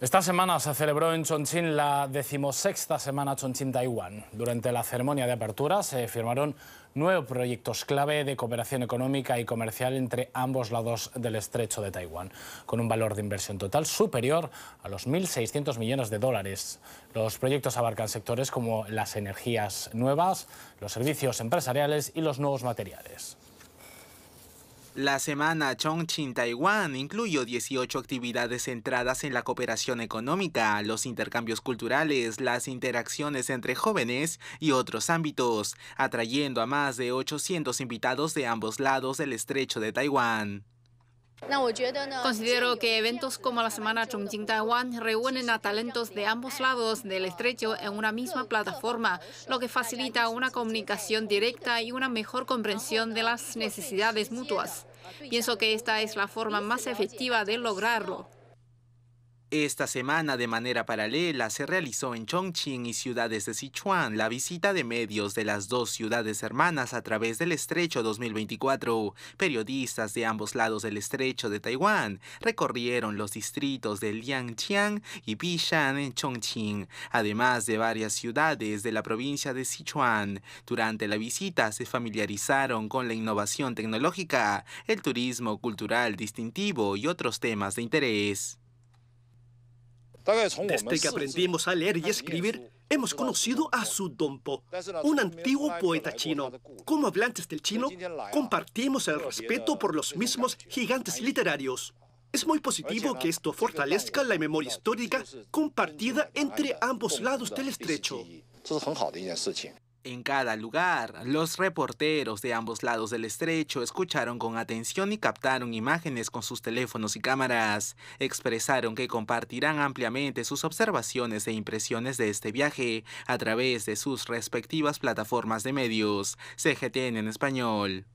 Esta semana se celebró en Chongqing la decimosexta Semana Chongqing-Taiwán. Durante la ceremonia de apertura se firmaron nueve proyectos clave de cooperación económica y comercial entre ambos lados del estrecho de Taiwán, con un valor de inversión total superior a los 1.600 millones de dólares. Los proyectos abarcan sectores como las energías nuevas, los servicios empresariales y los nuevos materiales. La semana Chongqing Taiwán incluyó 18 actividades centradas en la cooperación económica, los intercambios culturales, las interacciones entre jóvenes y otros ámbitos, atrayendo a más de 800 invitados de ambos lados del estrecho de Taiwán. Considero que eventos como la Semana Chongqing Taiwán reúnen a talentos de ambos lados del estrecho en una misma plataforma, lo que facilita una comunicación directa y una mejor comprensión de las necesidades mutuas. Pienso que esta es la forma más efectiva de lograrlo. Esta semana, de manera paralela, se realizó en Chongqing y ciudades de Sichuan la visita de medios de las dos ciudades hermanas a través del Estrecho 2024. Periodistas de ambos lados del Estrecho de Taiwán recorrieron los distritos de Liangjiang y Bishan en Chongqing, además de varias ciudades de la provincia de Sichuan. Durante la visita se familiarizaron con la innovación tecnológica, el turismo cultural distintivo y otros temas de interés. Desde que aprendimos a leer y escribir, hemos conocido a Su Dongpo, un antiguo poeta chino. Como hablantes del chino, compartimos el respeto por los mismos gigantes literarios. Es muy positivo que esto fortalezca la memoria histórica compartida entre ambos lados del estrecho. En cada lugar, los reporteros de ambos lados del estrecho escucharon con atención y captaron imágenes con sus teléfonos y cámaras. Expresaron que compartirán ampliamente sus observaciones e impresiones de este viaje a través de sus respectivas plataformas de medios. CGTN en español.